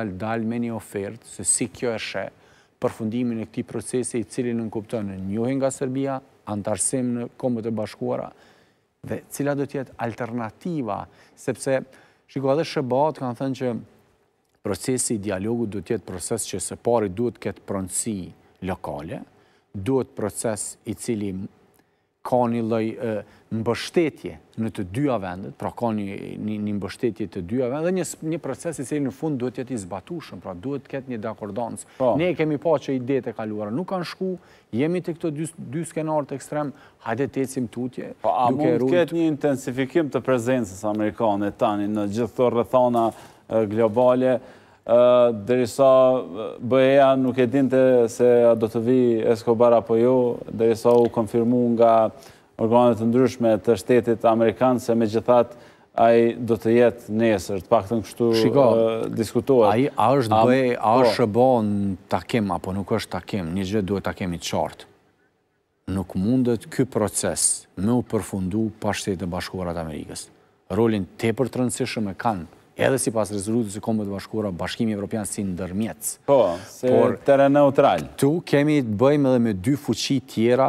dalë me një ofertë, se si kjo e shë, përfundimin e këti procese i cilin në nënkuptonë njohin nga Serbia, antarësim në kombët e bashkuara, dhe cila do tjetë alternativa, sepse shiko edhe shëbat kanë thënë që procesi i dialogu do tjetë proces që se pari duhet këtë pronsi lokale, duhet proces i cili ka një loj mbështetje në të dyja vendet, pra ka një mbështetje të dyja vendet, dhe një proces i cilë në fund duhet jetë izbatushëm, pra duhet ketë një dakordancë. Po. Ne kemi pa që idete kaluara nuk kanë shku, jemi të këto dy skenarët ekstrem, hajde të ecim tutje. Po, a mund ketë një intensifikim të prezencës Amerikanët tani në gjithë të rëthana globale, dërisa bëheja nuk e dinte se a do të vi Eskobar apo jo, dërisa u konfirmu nga organet të ndryshme të shtetit Amerikanë se me gjithat a i do të jetë nesër, të pak të në kështu diskutuar. A i është bëhe, a është bo po. në takim, apo nuk është takim, një gjithë duhet takim i qartë. Nuk mundet këj proces me u përfundu pashtetë në bashkuarat Amerikës. Rolin të për të rëndësishëm e kanë edhe si pas rezolutës i kombët bashkura, bashkimi Evropian si në Po, se tërë neutral. Tu kemi të bëjmë edhe me dy fuqi tjera,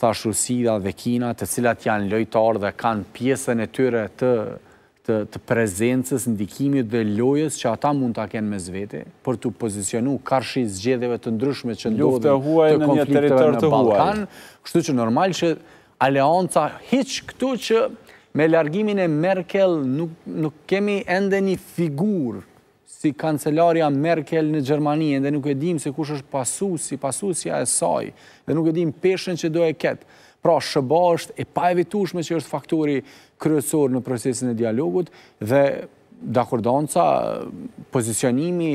thash Rusida dhe Kina, të cilat janë lojtarë dhe kanë pjesën e tyre të prezencës, ndikimit dhe lojës që ata mund të akenë me zvete, për të pozicionu karshi zgjedeve të ndryshme që ndodhë të konfliktëve në Balkan. Kështu që normal që aleanca hiqë këtu që me largimin e Merkel nuk kemi ende një figur si kancelaria Merkel në Gjermani, ende nuk e dim se kush është pasu, si pasusja e saj, dhe nuk e dim peshen që do e ketë. Pra, shëba është e pa evitushme që është faktori kryesor në procesin e dialogut dhe dakordonca, pozicionimi,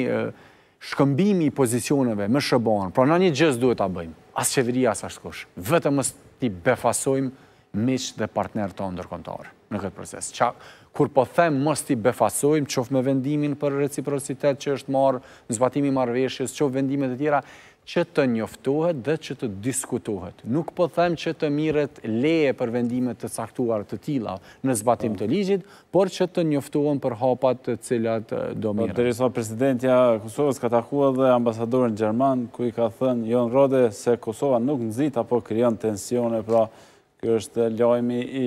shkëmbimi i pozicioneve me shëbanë. Pra, në një gjësë duhet të bëjmë. Asë qeveria, asë ashtë kush. Vëtëm mështë ti befasojmë miqë dhe partnerë të ndërkontarë në këtë proces. Kur po them, mos t'i befasojmë, qofë me vendimin për reciprocitet që është marë, në zbatimi marveshjes, qofë vendimet e tjera, që të njoftohet dhe që të diskutohet. Nuk po them që të miret leje për vendimet të caktuar të tila në zbatim të ligjit, por që të njoftohen për hapat të cilat do miret. Po, Dere sa presidentja Kosovës ka takua dhe ambasadorin Gjerman, ku i ka thënë, jonë rode se Kosova nuk nëzit apo kryon tensione, pra Kjo është lojmi i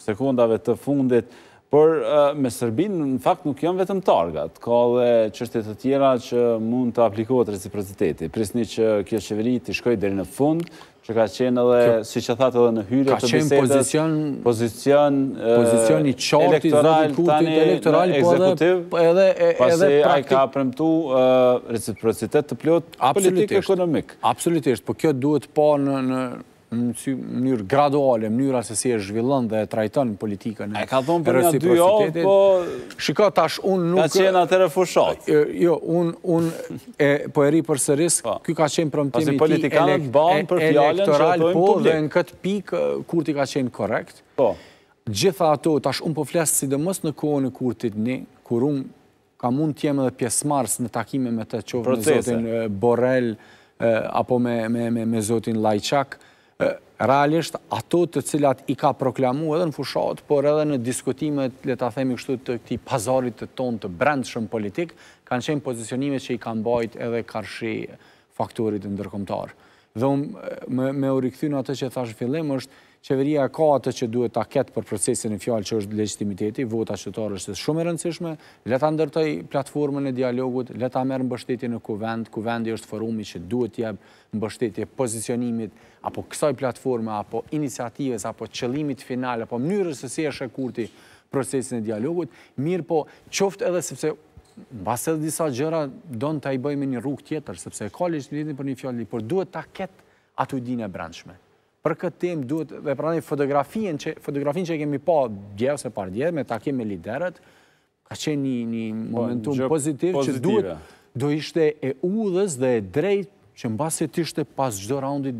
sekundave të fundit. Por me Sërbin, në fakt, nuk jam vetëm targat. Ka dhe qështet të tjera që mund të aplikohet reciprociteti. Prisni që kjo qeveri të shkoj dheri në fund, që ka qenë edhe, si që thatë edhe në hyrë të bisedet, pozicion... Pozicion... Pozicion i qartë i zotit Putin, elektoral, po edhe... Po edhe, pasi a i ka premtu reciprocitet të plot politikë ekonomikë. Absolutisht, po kjo duhet po në në mënyrë graduale, mënyra se si e zhvillon dhe e trajton në politikën. E ka thonë për nga dy po... Shiko, tash, unë nuk... Ka qenë atër e fushat. Jo, jo unë e po e për së risk, kjo po. ka qenë promptimi ti elek, elektoral, po, dhe në këtë pikë, kur ti ka qenë korekt. Po. Gjitha ato, tash, unë po flesë si dhe mës në kohën e kur ti dni, kur unë ka mund të jemë dhe pjesmarës në takime me të qovë në zotin Borel, apo me, me, me, zotin Lajçak, realisht ato të cilat i ka proklamu edhe në fushat, por edhe në diskutimet, le ta themi kështu të këti pazarit të ton të brendshëm politik, kanë qenë pozicionimet që i kanë bajt edhe karshi fakturit ndërkomtarë dhe unë me, u rikëthy atë që thashë fillim, është qeveria ka atë që duhet ta ketë për procesin e fjallë që është legitimiteti, vota qëtarë është shumë e rëndësishme, leta ndërtoj platformën e dialogut, leta merë mbështetje në kuvend, e është forumi që duhet jebë mbështetje pozicionimit, apo kësaj platforme, apo iniciatives, apo qëlimit final, apo mënyrës e si e shekurti procesin e dialogut, mirë po qoftë edhe sepse në basë edhe disa gjëra, donë të i bëjmë një rrugë tjetër, sepse e kalli një për një fjalli, por duhet të aketë atë e brendshme. Për këtë temë duhet, dhe pra një fotografin që, fotografin që e kemi pa djevë se par djevë, me ta kemi liderët, ka qenë një po, momentum pozitiv, që duhet, do ishte e udhës dhe e drejt, që në basë e tishte pas gjdo raundit,